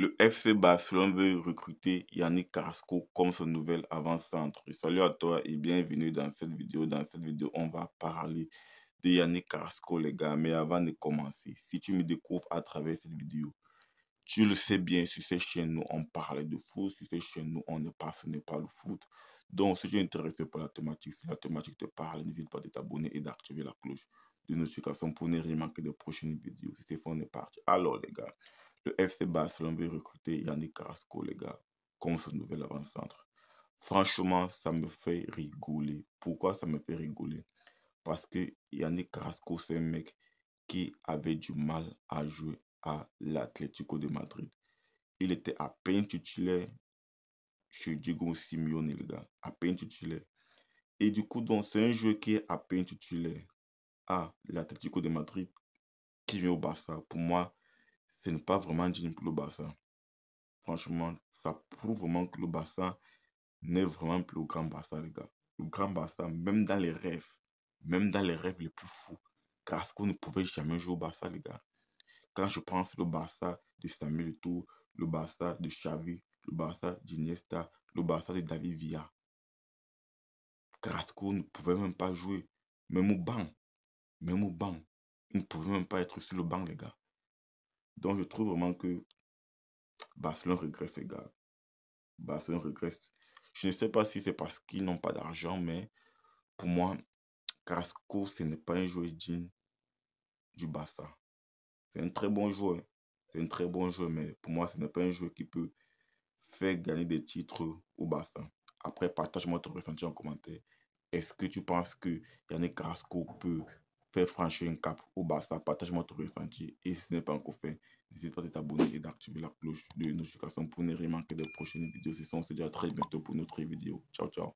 Le FC Barcelone veut recruter Yannick Carrasco comme son nouvel avant-centre. Salut à toi et bienvenue dans cette vidéo. Dans cette vidéo, on va parler de Yannick Carrasco, les gars. Mais avant de commencer, si tu me découvres à travers cette vidéo, tu le sais bien, sur cette chaîne, nous, on parle de foot. Sur cette chaîne, nous, on ne parle pas le foot. Donc, si tu es intéressé par la thématique, si la thématique te parle, n'hésite pas à t'abonner et d'activer la cloche de notification pour ne rien manquer de prochaines vidéos. C'est on est parti. Alors, les gars. Le FC Barcelone veut recruter Yannick Carrasco, les gars, comme son nouvel avant-centre. Franchement, ça me fait rigoler. Pourquoi ça me fait rigoler Parce que Yannick Carrasco, c'est un mec qui avait du mal à jouer à l'Atlético de Madrid. Il était à peine titulaire chez Diego Simeone, les gars. À peine titulaire. Et du coup, donc, c'est un jeu qui est à peine titulaire à l'Atlético de Madrid qui vient au Barça. Pour moi, ce n'est pas vraiment digne pour le bassin. Franchement, ça prouve vraiment que le bassin n'est vraiment plus le grand bassin, les gars. Le grand bassin, même dans les rêves, même dans les rêves les plus fous, Carrasco ne pouvait jamais jouer au bassin, les gars. Quand je pense au bassin de Samuel Eto'o, le bassin de Xavi, le bassin d'Iniesta, le bassin de David Villa, Carrasco ne pouvait même pas jouer, même au banc. Même au banc. Il ne pouvait même pas être sur le banc, les gars. Donc, je trouve vraiment que Barcelone regresse, les gars. Barcelone regresse. Je ne sais pas si c'est parce qu'ils n'ont pas d'argent, mais pour moi, Carrasco, ce n'est pas un joueur digne du Barça. C'est un très bon joueur. C'est un très bon joueur, mais pour moi, ce n'est pas un joueur qui peut faire gagner des titres au Barça. Après, partage-moi ton ressenti en commentaire. Est-ce que tu penses que Yannick Carrasco peut franchir un cap au bas ça. Partage moi ton ressenti. Et si ce n'est pas encore fait, n'hésite pas à t'abonner et d'activer la cloche de notification pour ne rien manquer des prochaines vidéos. C'est ça, on se dit à très bientôt pour notre vidéo. Ciao, ciao.